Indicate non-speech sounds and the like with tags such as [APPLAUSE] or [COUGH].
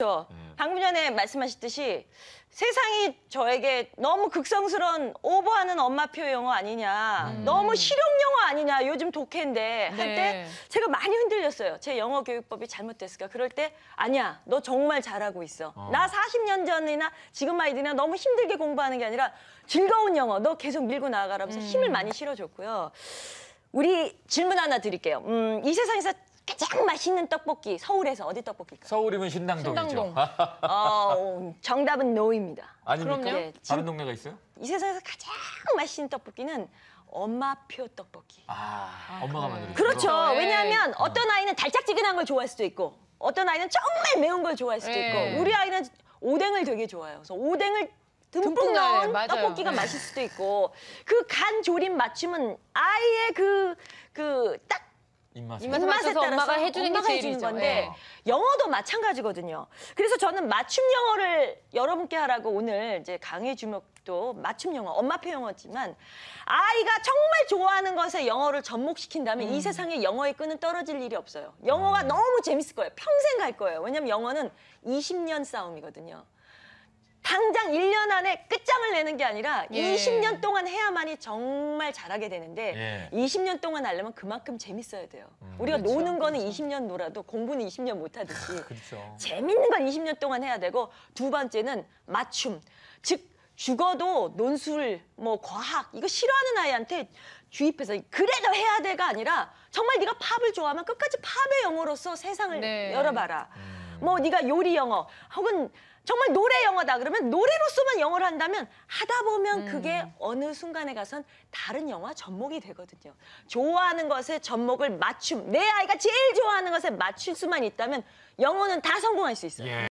그렇죠. 음. 방금 전에 말씀하셨듯이 세상이 저에게 너무 극성스러운 오버하는 엄마표 영어 아니냐, 음. 너무 실용 영어 아니냐, 요즘 독해인데 할때 네. 제가 많이 흔들렸어요. 제 영어 교육법이 잘못됐을까? 그럴 때 아니야, 너 정말 잘하고 있어. 어. 나 40년 전이나 지금 아이들이나 너무 힘들게 공부하는 게 아니라 즐거운 영어, 너 계속 밀고 나가라면서 음. 힘을 많이 실어줬고요. 우리 질문 하나 드릴게요. 음, 이 세상에서 가장 맛있는 떡볶이 서울에서 어디 떡볶이일까 서울이면 신당동이죠. 신당동. [LAUGHS] 어, 정답은 노입니다. 아닙니까? 그럼요. 네, 다른 동네가 있어요? 이 세상에서 가장 맛있는 떡볶이는 엄마표 떡볶이. 아, 엄마가 만들어. 그렇죠. 네. 왜냐하면 어. 어떤 아이는 달짝지근한 걸 좋아할 수도 있고 어떤 아이는 정말 매운 걸 좋아할 수도 네. 있고 우리 아이는 오뎅을 되게 좋아해요. 그래서 오뎅을 듬뿍, 듬뿍 넣은 맞아요. 떡볶이가 네. 맛있을 수도 있고 그 간 조림 맞춤은 아이의 그 입맛에, 입맛에 따라서 엄마가 해주는 엄마가 게제일 해주는 건데 예. 영어도 마찬가지거든요. 그래서 저는 맞춤 영어를 여러분께 하라고 오늘 이제 강의 주목도 맞춤 영어, 엄마표 영어지만 아이가 정말 좋아하는 것에 영어를 접목시킨다면 음. 이 세상에 영어의 끈은 떨어질 일이 없어요. 영어가 음. 너무 재밌을 거예요. 평생 갈 거예요. 왜냐면 영어는 20년 싸움이거든요. 순간에 끝장을 내는 게 아니라 예. 20년 동안 해야만이 정말 잘하게 되는데 예. 20년 동안 하려면 그만큼 재밌어야 돼요. 음, 우리가 그렇죠. 노는 거는 그렇죠. 20년 놀아도 공부는 20년 못 하듯이 그렇죠. 재밌는 건 20년 동안 해야 되고 두 번째는 맞춤. 즉 죽어도 논술, 뭐 과학 이거 싫어하는 아이한테 주입해서 그래도 해야 돼가 아니라 정말 네가 팝을 좋아하면 끝까지 팝의 영어로서 세상을 네. 열어봐라. 음. 뭐 네가 요리 영어 혹은 정말 노래 영어다 그러면 노래로서만 영어를 한다면 하다 보면 음. 그게 어느 순간에 가선 다른 영화 접목이 되거든요. 좋아하는 것에 접목을 맞춤, 내 아이가 제일 좋아하는 것에 맞출 수만 있다면 영어는 다 성공할 수 있어요. 예.